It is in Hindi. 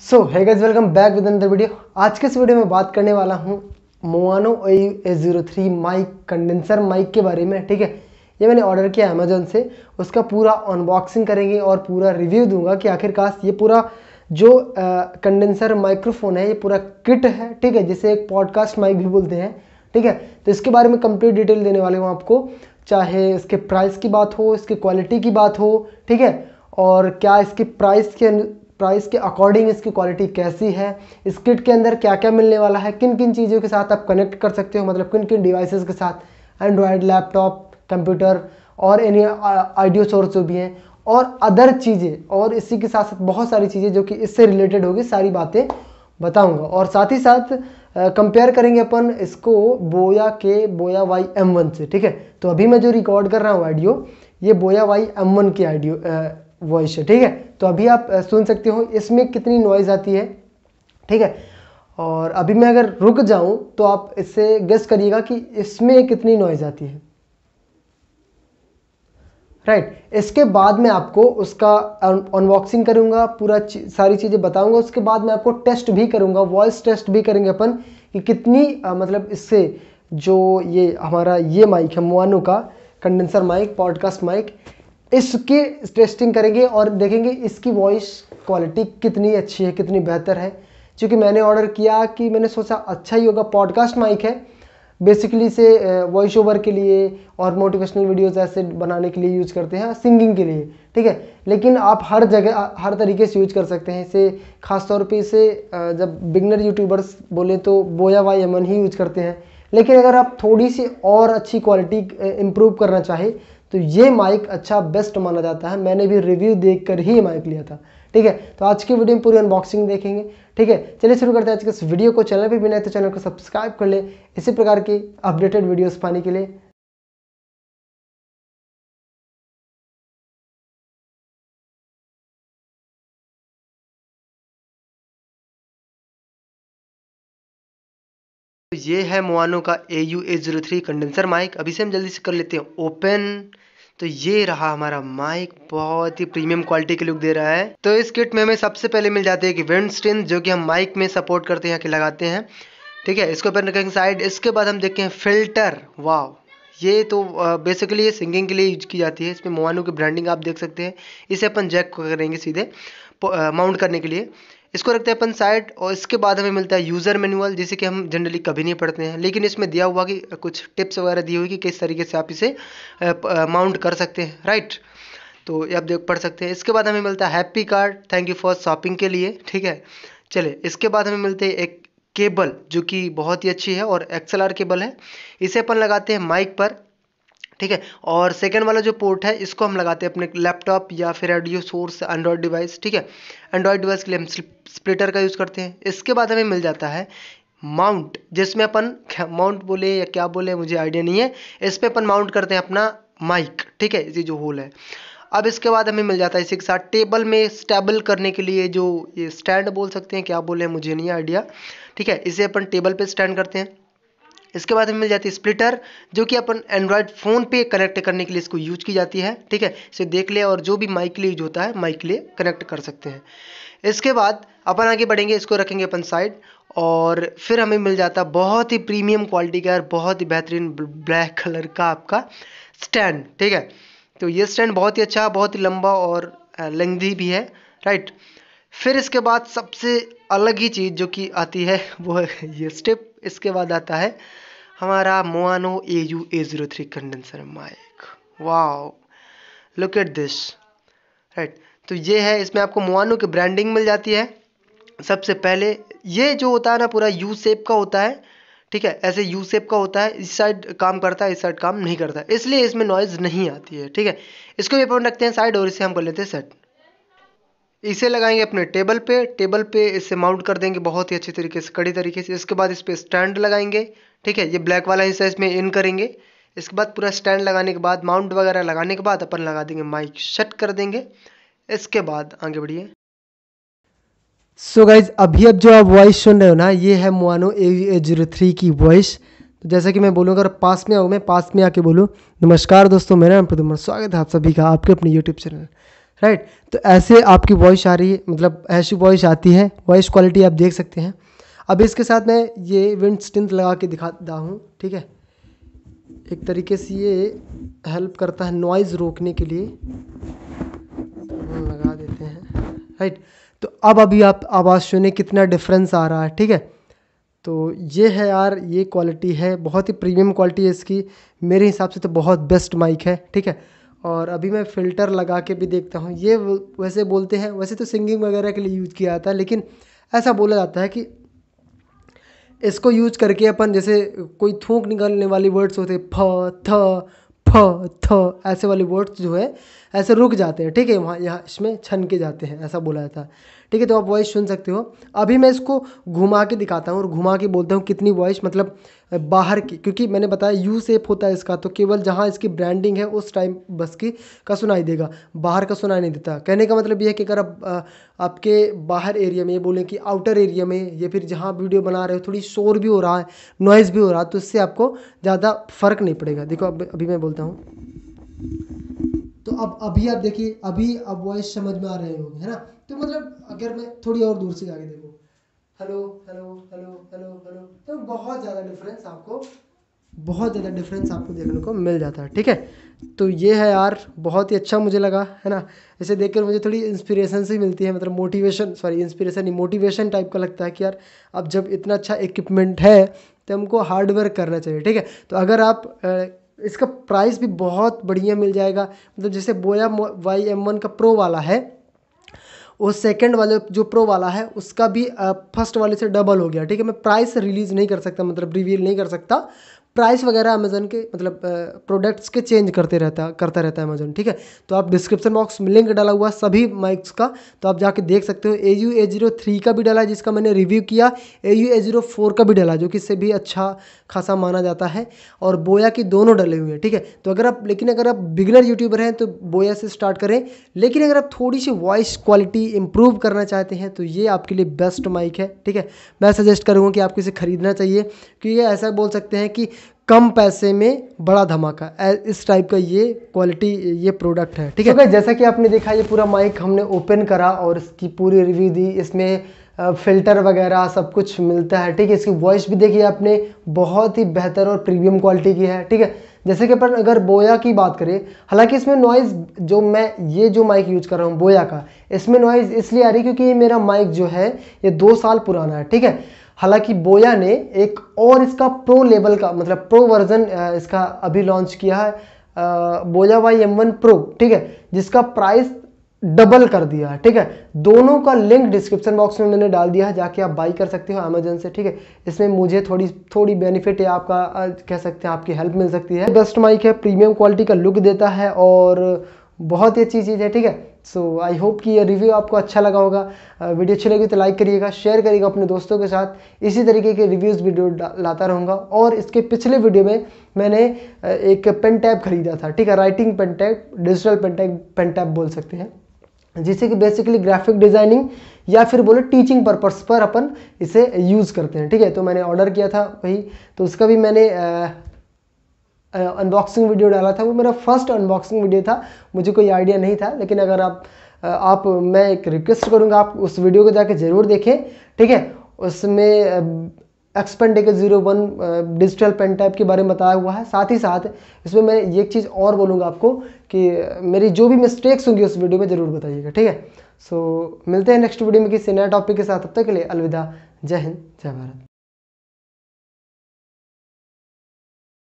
सो है गाइज वेलकम बैक विद अंदर वीडियो आज के इस वीडियो में बात करने वाला हूँ Maono A S zero three mic condenser mic के बारे में ठीक है ये मैंने ऑर्डर किया अमेजोन से उसका पूरा अनबॉक्सिंग करेंगे और पूरा रिव्यू दूंगा कि आखिरकार ये पूरा जो कंडेंसर माइक्रोफोन है ये पूरा किट है ठीक है जिसे एक पॉडकास्ट माइक भी बोलते हैं ठीक है तो इसके बारे में कंप्लीट डिटेल देने वाले हूँ आपको चाहे इसके प्राइस की बात हो इसकी क्वालिटी की बात हो ठीक है और क्या इसकी प्राइस के प्राइस के अकॉर्डिंग इसकी क्वालिटी कैसी है इस किट के अंदर क्या क्या मिलने वाला है किन किन चीज़ों के साथ आप कनेक्ट कर सकते हो मतलब किन किन डिवाइसेस के साथ एंड्रॉयड लैपटॉप कंप्यूटर और एनी आइडियो सोर्स जो भी हैं और अदर चीज़ें और इसी के साथ साथ बहुत सारी चीज़ें जो कि इससे रिलेटेड होगी सारी बातें बताऊँगा और साथ ही साथ कंपेयर uh, करेंगे अपन इसको बोया के बोया वाई एम वन से ठीक है तो अभी मैं जो रिकॉर्ड कर रहा हूँ ऑडियो ये बोया वाई एम वन की आइडियो वॉइस है ठीक है तो अभी आप सुन सकते हो इसमें कितनी नॉइज़ आती है ठीक है और अभी मैं अगर रुक जाऊं तो आप इससे गेस करिएगा कि इसमें कितनी नॉइज़ आती है राइट right. इसके बाद मैं आपको उसका अनबॉक्सिंग करूंगा पूरा ची, सारी चीज़ें बताऊंगा उसके बाद मैं आपको टेस्ट भी करूंगा वॉइस टेस्ट भी करेंगे अपन कि कितनी आ, मतलब इससे जो ये हमारा ये माइक है मोनो का कंडेंसर माइक पॉडकास्ट माइक इसके टेस्टिंग करेंगे और देखेंगे इसकी वॉइस क्वालिटी कितनी अच्छी है कितनी बेहतर है क्योंकि मैंने ऑर्डर किया कि मैंने सोचा अच्छा ही होगा पॉडकास्ट माइक है बेसिकली से वॉइस ओवर के लिए और मोटिवेशनल वीडियोस ऐसे बनाने के लिए यूज करते हैं सिंगिंग के लिए ठीक है लेकिन आप हर जगह हर तरीके से यूज कर सकते हैं इसे खासतौर पर इसे जब बिगनर यूट्यूबर्स बोले तो बोया वाई अमन ही यूज करते हैं लेकिन अगर आप थोड़ी सी और अच्छी क्वालिटी इम्प्रूव करना चाहे तो ये माइक अच्छा बेस्ट माना जाता है मैंने भी रिव्यू देख कर ही माइक लिया था ठीक है तो आज की वीडियो में पूरी अनबॉक्सिंग देखेंगे ठीक है चलिए शुरू करते हैं आज के इस वीडियो को चैनल पर बिना तो चैनल को सब्सक्राइब कर ले इसी प्रकार की अपडेटेड वीडियोस पाने के लिए तो ये है मोआनो का A U A zero three condenser mic अभी से हम जल्दी से कर लेते हैं ओपन तो ये रहा हमारा माइक बहुत ही प्रीमियम क्वालिटी के लुक दे रहा है तो इस किट में हमें सबसे पहले मिल जाती है कि विंड स्ट्रेंथ जो कि हम माइक में सपोर्ट करते हैं कि लगाते हैं ठीक है इसको अपन रखेंगे साइड इसके बाद हम देखते हैं फिल्टर वाव ये तो बेसिकली ये सिंगिंग के लिए यूज की जाती है इसमें मोआनो की ब्रांडिंग आप देख सकते हैं इसे अपन जैक करेंगे सीधे माउंट करने के लिए इसको रखते हैं अपन साइड और इसके बाद हमें मिलता है यूज़र मैनुअल जिसे कि हम जनरली कभी नहीं पढ़ते हैं लेकिन इसमें दिया हुआ कि कुछ टिप्स वगैरह दी हुई कि किस तरीके से आप इसे माउंट कर सकते हैं राइट तो ये आप देख पढ़ सकते हैं इसके बाद हमें मिलता है happy card thank you for shopping के लिए ठीक है चले इसके बाद हमें मिलते हैं एक केबल जो कि बहुत ही अच्छी है और एक्सएलआर केबल है इसे अपन लगाते हैं माइक पर ठीक है और सेकेंड वाला जो पोर्ट है इसको हम लगाते हैं अपने लैपटॉप या फिर ऑडियो सोर्स एंड्रॉयड डिवाइस ठीक है एंड्रॉयड डिवाइस के लिए हम स्प्लिटर का यूज़ करते हैं इसके बाद हमें मिल जाता है माउंट जिसमें अपन माउंट बोले या क्या बोले मुझे आइडिया नहीं है इस पर अपन माउंट करते हैं अपना माइक ठीक है ये जो होल है अब इसके बाद हमें मिल जाता है इसी के साथ टेबल में स्टेबल करने के लिए जो ये स्टैंड बोल सकते हैं क्या बोले मुझे नहीं आइडिया ठीक है इसे अपन टेबल पे स्टैंड करते हैं इसके बाद हमें मिल जाती है स्प्लिटर जो कि अपन एंड्रॉयड फ़ोन पे कनेक्ट करने के लिए इसको यूज की जाती है ठीक है इसे देख ले और जो भी माइक के लिए यूज होता है माइक के लिए कनेक्ट कर सकते हैं इसके बाद अपन आगे बढ़ेंगे इसको रखेंगे अपन साइड और फिर हमें मिल जाता बहुत ही प्रीमियम क्वालिटी का और बहुत ही बेहतरीन ब्लैक कलर का आपका स्टैंड ठीक है तो ये स्टैंड बहुत ही अच्छा बहुत ही लंबा और लेंदी भी है राइट फिर इसके बाद सबसे अलग ही चीज़ जो कि आती है वो है ये स्टिप इसके बाद आता है हमारा Maono A U A zero three condenser mic wow look at this right तो ये है इसमें आपको मोआनो की ब्रांडिंग मिल जाती है सबसे पहले ये जो होता है ना पूरा यू सेप का होता है ठीक है ऐसे यू सेप का होता है इस साइड काम करता है इस साइड काम नहीं करता इसलिए इसमें नॉइज़ नहीं आती है ठीक है इसको भी अपन रखते हैं साइड और इसे हम कर लेते हैं सेट इसे लगाएंगे अपने टेबल पे टेबल पे इसे माउंट कर देंगे बहुत ही अच्छे तरीके से कड़ी तरीके से इसके बाद इस पर स्टैंड लगाएंगे ठीक है ये ब्लैक वाला हिस्सा इसमें इन करेंगे इसके बाद पूरा स्टैंड लगाने के बाद माउंट वगैरह लगाने के बाद अपन लगा देंगे माइक शट कर देंगे इसके बाद आगे बढ़िए सो गाइज अभी अब जो आप वॉइस सुन रहे हो ना ये है मोनो ए जीरो थ्री की वॉइस तो जैसा कि मैं बोलूँ अगर पास में आऊँ मैं पास में आके बोलूँ नमस्कार दोस्तों मेरा नाम प्रदुमन स्वागत है आप सभी का आपके अपने यूट्यूब चैनल राइट right? तो ऐसे आपकी वॉइस आ रही है मतलब ऐसी वॉइस आती है वॉइस क्वालिटी आप देख सकते हैं अब इसके साथ मैं ये विंड स्टिंथ लगा के दिखाता हूँ ठीक है एक तरीके से ये हेल्प करता है नॉइज़ रोकने के लिए लगा देते हैं राइट तो अब अभी आप आवाज़ सुने कितना डिफरेंस आ रहा है ठीक है तो ये है यार ये क्वालिटी है बहुत ही प्रीमियम क्वालिटी है इसकी मेरे हिसाब से तो बहुत बेस्ट माइक है ठीक है और अभी मैं फ़िल्टर लगा के भी देखता हूँ ये वैसे बोलते हैं वैसे तो सिंगिंग वगैरह के लिए यूज़ किया जाता है लेकिन ऐसा बोला जाता है कि इसको यूज करके अपन जैसे कोई थूक निकालने वाली वर्ड्स होते फ थ फ थ ऐसे वाले वर्ड्स जो है ऐसे रुक जाते हैं ठीक है वहाँ यहाँ इसमें छन के जाते हैं ऐसा बोला जाता है ठीक है तो आप वॉइस सुन सकते हो अभी मैं इसको घुमा के दिखाता हूँ और घुमा के बोलता हूँ कितनी वॉइस मतलब बाहर की क्योंकि मैंने बताया यू सेप होता है इसका तो केवल जहाँ इसकी ब्रांडिंग है उस टाइम बस की का सुनाई देगा बाहर का सुनाई नहीं देता कहने का मतलब यह है कि अगर आप आपके बाहर एरिया में ये बोलें कि आउटर एरिया में या फिर जहाँ वीडियो बना रहे हो थोड़ी शोर भी हो रहा है नॉइज़ भी हो रहा है तो इससे आपको ज़्यादा फ़र्क नहीं पड़ेगा देखो अब अभी मैं बोलता हूँ तो अब अभी आप देखिए अभी अब वॉइस समझ में आ रहे होंगे है ना तो मतलब अगर मैं थोड़ी और दूर से जाके देखूँ hello hello hello hello hello तो बहुत ज़्यादा डिफरेंस आपको बहुत ज़्यादा डिफरेंस आपको देखने को मिल जाता है ठीक है तो ये है यार बहुत ही अच्छा मुझे लगा है ना इसे देखकर मुझे थोड़ी इंस्पिरेशन सी मिलती है मतलब मोटिवेशन सॉरी इंस्पिरेशन नहीं मोटिवेशन टाइप का लगता है कि यार अब जब इतना अच्छा इक्विपमेंट है तो हमको हार्डवर्क करना चाहिए ठीक है तो अगर आप इसका प्राइस भी बहुत बढ़िया मिल जाएगा मतलब जैसे बोया वाई एम वन का प्रो वाला है वो सेकंड वाले जो प्रो वाला है उसका भी फर्स्ट वाले से डबल हो गया ठीक है मैं प्राइस रिलीज़ नहीं कर सकता मतलब रिवील नहीं कर सकता प्राइस वगैरह अमेज़न के मतलब प्रोडक्ट्स के चेंज करते रहता करता रहता है अमेज़न ठीक है तो आप डिस्क्रिप्शन बॉक्स में लिंक डाला हुआ सभी माइक्स का तो आप जाके देख सकते हो A U A zero three का भी डाला है जिसका मैंने रिव्यू किया A U A zero four का भी डाला जो कि इससे भी अच्छा खासा माना जाता है और बोया की दोनों डले हुए हैं ठीक है तो अगर आप लेकिन अगर आप बिगनर यूट्यूबर हैं तो बोया से स्टार्ट करें लेकिन अगर आप थोड़ी सी वॉइस क्वालिटी इंप्रूव करना चाहते हैं तो ये आपके लिए बेस्ट माइक है ठीक है मैं सजेस्ट करूँगा कि आपको इसे खरीदना चाहिए क्योंकि ऐसा बोल सकते हैं कि कम पैसे में बड़ा धमाका इस टाइप का ये क्वालिटी ये प्रोडक्ट है ठीक है so तो जैसा कि आपने देखा ये पूरा माइक हमने ओपन करा और इसकी पूरी रिव्यू दी इसमें फिल्टर वगैरह सब कुछ मिलता है ठीक है इसकी वॉइस भी देखिए आपने बहुत ही बेहतर और प्रीमियम क्वालिटी की है ठीक है जैसे कि अपन अगर बोया की बात करें हालांकि इसमें नॉइज़ जो मैं ये जो माइक यूज कर रहा हूँ बोया का इसमें नॉइज़ इसलिए आ रही है क्योंकि ये मेरा माइक जो है ये दो साल पुराना है ठीक है हालांकि बोया ने एक और इसका प्रो लेवल का मतलब प्रो वर्जन इसका अभी लॉन्च किया है बोया वाई एम वन प्रो ठीक है जिसका प्राइस डबल कर दिया है ठीक है दोनों का लिंक डिस्क्रिप्शन बॉक्स में मैंने डाल दिया है जाके आप बाई कर सकते हो अमेजन से ठीक है इसमें मुझे थोड़ी थोड़ी बेनिफिट है आपका कह सकते हैं आपकी हेल्प मिल सकती है बेस्ट माइक है प्रीमियम क्वालिटी का लुक देता है और बहुत ही अच्छी चीज़ है ठीक है सो आई होप कि ये रिव्यू आपको अच्छा लगा होगा वीडियो अच्छी लगी तो लाइक करिएगा शेयर करिएगा अपने दोस्तों के साथ इसी तरीके के रिव्यूज़ वीडियो लाता रहूँगा और इसके पिछले वीडियो में मैंने एक पेन टैब खरीदा था ठीक है writing pen tab digital pen tab pen tab बोल सकते हैं जिसे कि बेसिकली ग्राफिक डिज़ाइनिंग या फिर बोले टीचिंग पर्पस पर अपन इसे यूज़ करते हैं ठीक है तो मैंने ऑर्डर किया था वही तो उसका भी मैंने अनबॉक्सिंग वीडियो डाला था वो मेरा फर्स्ट अनबॉक्सिंग वीडियो था मुझे कोई आइडिया नहीं था लेकिन अगर आप आप मैं एक रिक्वेस्ट करूँगा आप उस वीडियो को जाके ज़रूर देखें ठीक है उसमें एक्सपेंड के zero one digital pen type के बारे में बताया हुआ है साथ ही साथ इसमें मैं ये एक चीज़ और बोलूँगा आपको कि मेरी जो भी मिस्टेक्स होंगी उस वीडियो में ज़रूर बताइएगा ठीक है सो मिलते हैं नेक्स्ट वीडियो में किसी नए टॉपिक के साथ तब तक के लिए अलविदा जय हिंद जय भारत